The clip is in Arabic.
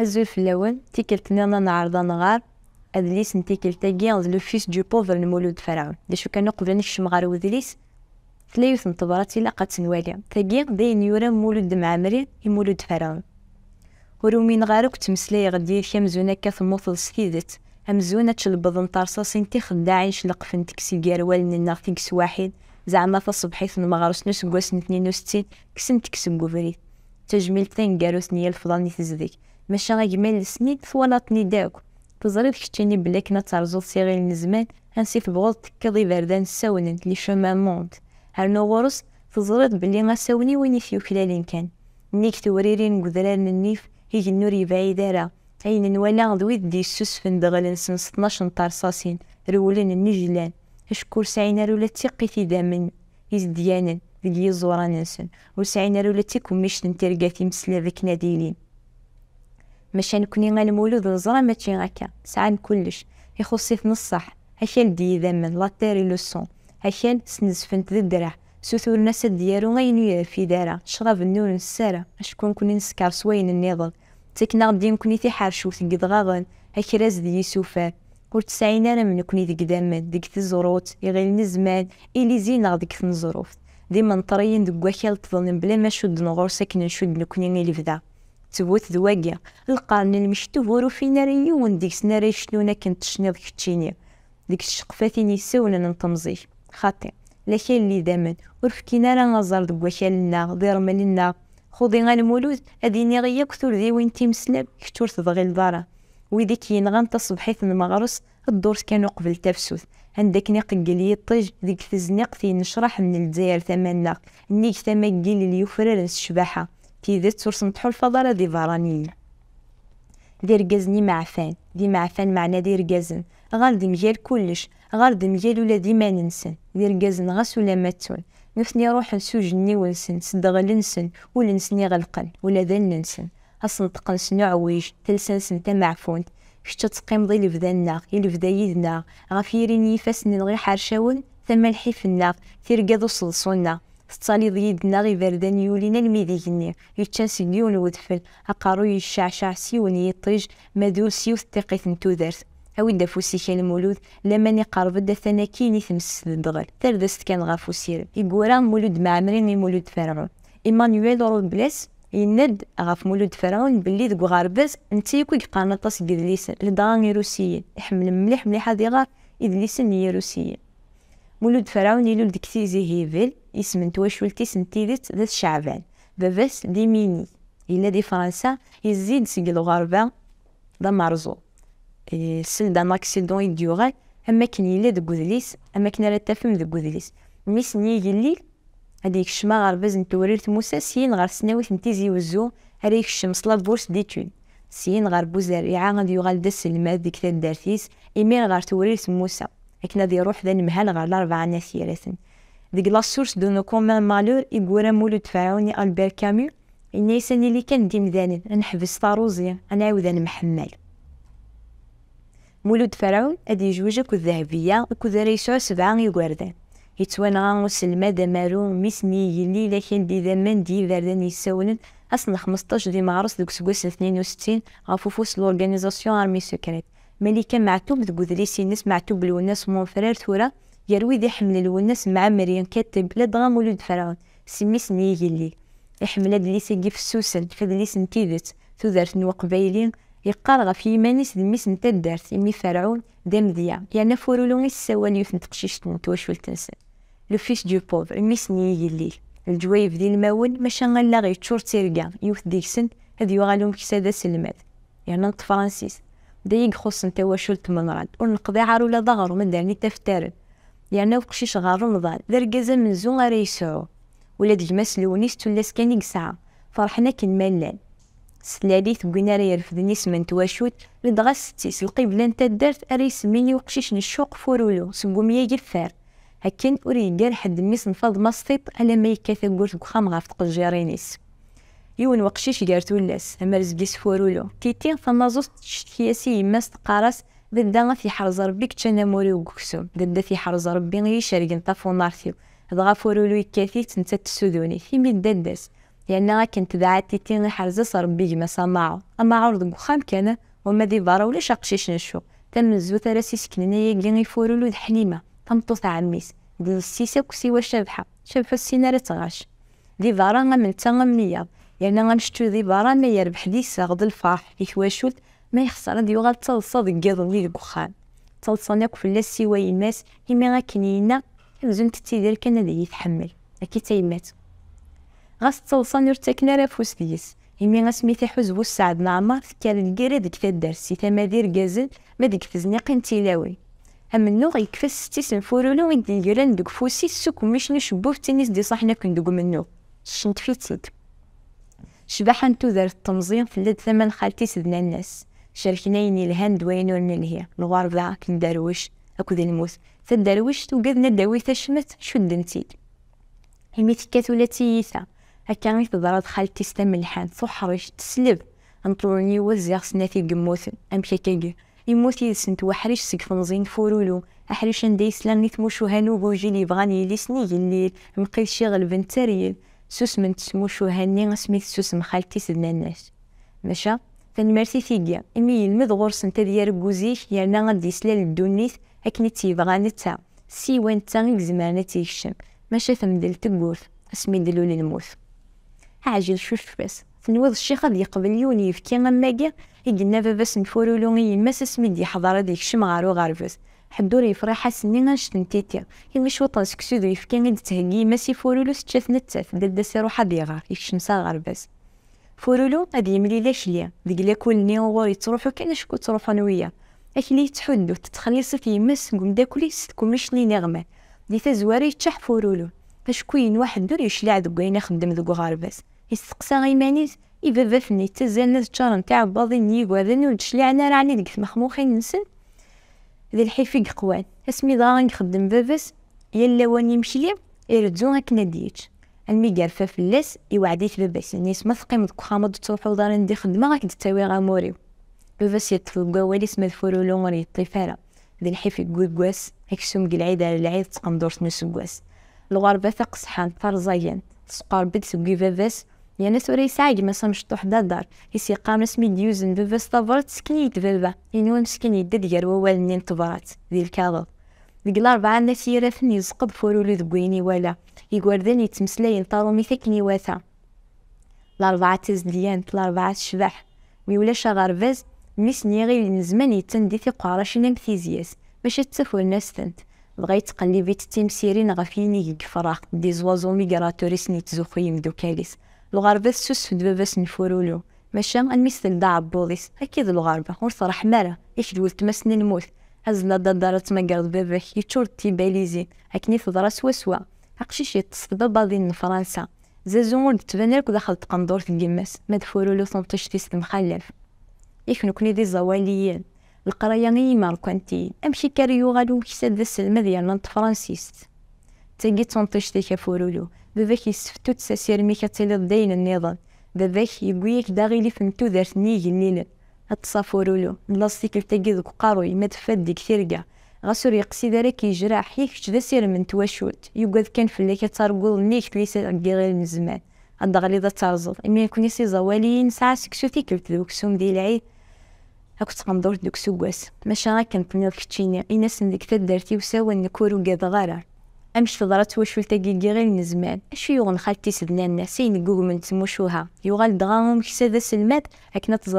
هزو في اللون تيكلت نانا نعرض نغار أدليس نتيكل كلتاكي لو فيس دو بوفر المولود فرعون دا شو كان قبل نكشم غار ودليس ثلاث نطبرات إلا قد سنوالي تاكي داين يورا مولود معمري يمولود فرعون ورومين غاروك تمسلي غدي زونا كاث موثل سيدت أمزونا تشلبض نطرصا سنتي خداعين شلق فنتك سيجار والن ناغ واحد زعما تصبحيث المغارس نسقواس نتنين وستين كسنتك سنقوفريت تجميل تنقاروس نيا الفضل نتزديك باش غيجمع السنين ثوالطني داك تزريد كتيني بلي كنا ترزو سيغيل نزمان هنسيف بغض تكضي بردان ساونت لي شوما موند هرنو غورس تزريد بلي ويني وين كلالين كان نيك توريرين قدران النيف هيج النور بعيدة راه عين نوالا دويد دي سوسفن دغلن سن 12 ترصاصين رولين النجلان اشكور سعينا رولا تيقي في دامن يزديانن دي يزوران نسن وسعينا رولا مش تنترقا في مسلا ذك ناديلين ماشي نكوني غير المولود نزرى ماشي هكا سعان كلش يخصي في نصح هاشان دي ذمن لا تيري لو سون هاشان سنزفنت ذي الدرع سوثور الناس ديالو غينو في دارا شرب النور السارة اشكون كوني نسكر سوين النيضل تكنا غدي نكوني في حرشوت قد غاغن هكراز دي يسوفا و تسعين انا من كوني ديك دامن ديك تزروت يغيلني نزمان الي زينا ديك تنزروف ديما نطريين ديك واكال تظن بلا ما شد نغور ساكن نشد نكوني غير لفدا تبوث ذواقيا القرن المشتو ورو فينا ريون ديك سنارا يشنونا كنت شنو كتشيني ديك الشقفة فيني سولا ننتمزي خاطي لكن اللي دامن ورفكينا راه نزار دو لنا غدير مالنا خوضي غا المولود هادي نيغيا كثر ذي وين تيمسلاب كتور تضغي الدارة ويدي كين غا نتا المغرس الدورس كانو قبل تفسوث عندك نقل لي الطج ديك تزنيق في نشرح من الجزائر ثمانة نيك ثمانة قليل اليوفرر الشباحة تيدات ترسمتحو الفضلة دي فارانية دي رقازني معفان دي معفان معنا دي رقازن غال دي مجال كلش غال دي مجال ولا ديما ننسن دي رقازن غاس ولا ماتون نفسني روح نسوجني ونسن صدغ لنسن ولنسني غلقن ولا ذن ننسن أصنطق نسنو عويج تلسنسن تقيم كتا تقيمضي لفدانا يلفدا يدنا غفيريني يريني فاسن غير حرشاون ثم الناق تيرقاد وصلصونا ستالي ضيد ناغي فردان يولينا الميدي جني يتشان سيديو نودفل أقارو يشعشع سيون يطيج مادو سيو ثقيت نتو دارت هاوي دافوسي كان المولود لما نقارب دا ثناكيني ثمس الدغل ثردست كان غافو سير مولود معمرين مولود فرعون إيمانويل رود بلاس يند غاف مولود فرعون بلي دكو غاربز نتا يكو يقارن طاس كدليسن لدغان يروسيين يحمل مليح مليح هادي غار إدليسن يروسيين مولود فراوني لولد كسيزي هيفيل اسمن توشولتي سنتيدت ذا شعبان بابس ميني إلا دي فرنسا يزيد سيقل غربا دا مارزو سل دا ناكسل دون يديوغال أما كن إلا دا قذليس أما كن إلا تفهم دا قذليس ميس نيجي اللي هادي كشما غربا زنتوريرت موسى سين غار سناوي تمتيزي وزو هاري كشم صلاب بورس ديتون سين غار بوزر يعاند يغال دس المال ديك تندارتيس إمير غار توريرت موسى حنا دي روح ذا نمهل غير لاربع ناس يرسن ديك لا سورس دو نو كومان مالور يقول مولود فرعوني البير كامو الناسان اللي كان ديم ذانين نحبس طاروزيا انا عاود محمل مولود فرعون ادي جوجك الذهبيه وكذا ريسو سبعه يقوردان حيت وانا غنوصل مادا مارو ميسني يلي لا كان دي ذمن دي ذردن يساولن اصلا خمسطاش دي مارس دوك سكوس وستين غفوفوس لورغانيزاسيون ارمي سكريت ملي كان معتوب ذو ذليس الناس معتوب الوناس منفرار ثورة يروي ذي حمل الوناس مع مريم كاتب لا دغام ولد فرعون سميس نيجلي يحمل ادليس يجي في السوسن في ادليس نتيدت تودرت يقال غا في يمانيس دميس دارت يمي فرعون دام ذيا يعني فورولون السوان يوثن تقشيش نتوشول تنسن لو فيش دو بوفر ميس نيجلي الجوايف ذي الماون ماشا غالا تشور تيرقا يوث ديكسن هذي يغالون كسادة سلمات يعني نط فرانسيس ديق خص نتا واش من راد ونقضي عار ولا ظهر ومن دارني تفتارن لأنه يعني قشيش غار رمضان كازا من زون غير يسعو ولا دجماس لونيس تلاس كان يقسعا فرحنا كن مالان سلاليث بقينا راه يرفدني سمن تواشوت لدغا ستيس القبلة نتا الدارت اري سميني وقشيش نشوق فورولو سقوم يا يفار نوري وري حد ميس نفض مسطيط على ما يكاثا قلت بخام غاف تقجيرينيس يون وقشي شجارتو الناس اما رزقي سفورولو كيتين فنازوس تشتياسي يماس تقارس ذندا في حرز ربي كتشانا موري وكسوم ذندا في حرز ربي غي شارق نطافو نارثيو هدغا فورولو يكاثي تنتا تسودوني في من دندس لأن غا كنت دعا تيتين غي حرز ربي جما سامعو اما عرض مخام كان وما دي بارا ولا شاقشيش نشو تم نزو ثلاثي سكننا يجين غي فورولو دحليمة تمطوث عميس دي السيسة كسي وشبحة شبحة السينارة تغاش دي فارا غا من تغم مياب يعني غنشتو ذي براني يربح ديسا الفاح الفرح حواشوت ما يخسر غادي يوغال تلصا ديك يضلي الدخان تلصا ناك فلا سوا يماس إما غاكن ينا زون تتيدير كان هذا يتحمل أكيد تيمات غاس تلصا نور تاكنا راه فوس ديس يمي غاسميتي حزبو سعد نعمر كان الكيرا ديك دار سي تمادير كازل ما ديك تزنيق تيلاوي هم النوغ يكفس ستي سنفورولو ويدي الكيران ديك فوسي السوك ومشنو شبوف تنيس دي صحنا كندوق منو شنت في شباحة نتو دارت التمزين اللد ثمن خالتي سدنا الناس شاركناين يعني الهند وين الملهي نلهي الغربة كندروش أكود الموت تدروش توقذنا داوي تشمت شد المي تكات ولا تيثا هكاني غي ضرد خالتي ستام الحان صحرش تسلب انطروني وزيغ سناتي قموثن امشي كيقي يموت يسنت وحريش سقف نزين فورولو احريش ندي سلان نيت موشو هانو بوجي لي بغاني لي سني الليل مقيل شي غلبن سوسمن تسموش هاني سميت سوسم خالتي سدنا الناس ماشا تنمرتي تيكيا إمي يلمد غرس نتا ديال كوزيك يرنا غادي يسلا للدونيت أكني تيبغى نتا سيوا نتا يزمرنا تيشم ماشا تمدل تقول اسمي دلو للموت عاجل شوف بس تنوض الشيخ غادي يقبل يوني يفكي غماكي يقلنا باباس نفورو لوني يماس اسمي حضارة حضر هذيك شم غارو غارفس لي فرحة سنين شتنتيتي يمي سكسو دو يفكي قد تهجي ماسي فورولو ستشاف نتاف دادا روحا بيغا يك يكشمسا غرباز فورولو هاد يملي لاش ليا ديك لا كل ني غور يتروحو كان شكو تروحو نويا اش لي يتحدو تتخليص في يمس مداكلي ستكمش لي نغمه لي تزواري تشح فورولو كوين واحد دور يشلع دوك غينا خدم دو غرباز يستقسى غيمانيت إبابا فني تزال ناس تشارن تاع باضي نولد شلعنا راني ديك مخموخين نسن ذي الحيفي قوان اسمي دارا نخدم بابس يلا وان يمشي يردو هاكنا ديتش المي قارفه فلاس يوعديت باباس يعني اسم اثقي دك خامض تروحو دار ندي خدمه راك تتاوي غاموري باباس يطلب قوالي سما الفورو لومر يطلي فارا ذي الحيفي قوكواس هكسوم عيدة على العيد دورت نسو قواس الغربة ثق صحان فرزاين تسقار بدس سقي باباس Jeni ur i seg me som shtuh dadar, his iqam ismi dyuzin bebe stavrët skinit bebe, inun skinit didger u wel njën të barat, di lkadhë. Deg larba għandna tirafni zqb furulu deg wayen iwala, igerdan yettmeslayen tarumit akken iwata. Larba tizdiyant, larba tecbeḥ, mi ulac aɣerbaz, mmi-s n yiɣil n zman yettandi tiqaracin am tizyas, maca ttafuren-as-tent. Dɣa yettqellib-itt timsirin ɣef yinig n yefrax, d iżwaẓu migratori-s n yettzuxxu yimdukal-is. الغربة سوس دباباس نفورولو ماشا المثل دا بوليس أكيد الغربة ور صراح مالا إيش الولتمسني نموت هزلا دادارة تمقرد باباك يتشور تيباليزي أكني تضرا سوا سوا هاكشيش يتصد بابا دين فرنسا زازون ولد تبانالك دخلت قندور في مدفورو لو فورولو تنطش تيس المخلف إيش نكوني دي زواليين القراية غي ماركوانتي أمشي كاريو غالو كيساد السلمة ديال فرانسيست تنجي تنطيش تيكا فورولو بذاك يسفتو تساسير ميكا تيلد دين النظام بذاك يقويك داغي لي فمتو دارت نيجي نينن هتصا فورولو بلاصتيك لتنجي ذوك قاروي ما تفدي كثير قا غاسور يقسي داريك يجراح يكش دا سير من توشوت يقود كان في الليكة تارقول نيك تليسة غير من زمان الضغلي دا تارزل إما يكون سيزا زواليين ساعة سكسو فيك سوم دي العيد هاكو تغمضور دوك سواس ماشا غا كان بنيل كتشيني إناس من ديك تدارتي وساوا النكور وقاد غارار أمش في تضرات واش ولتاقي غير نزمان أشي يغن خالتي سدنا الناس أين من نتموشوها يغال دغام كسا ذا سلمات أكنا تزرى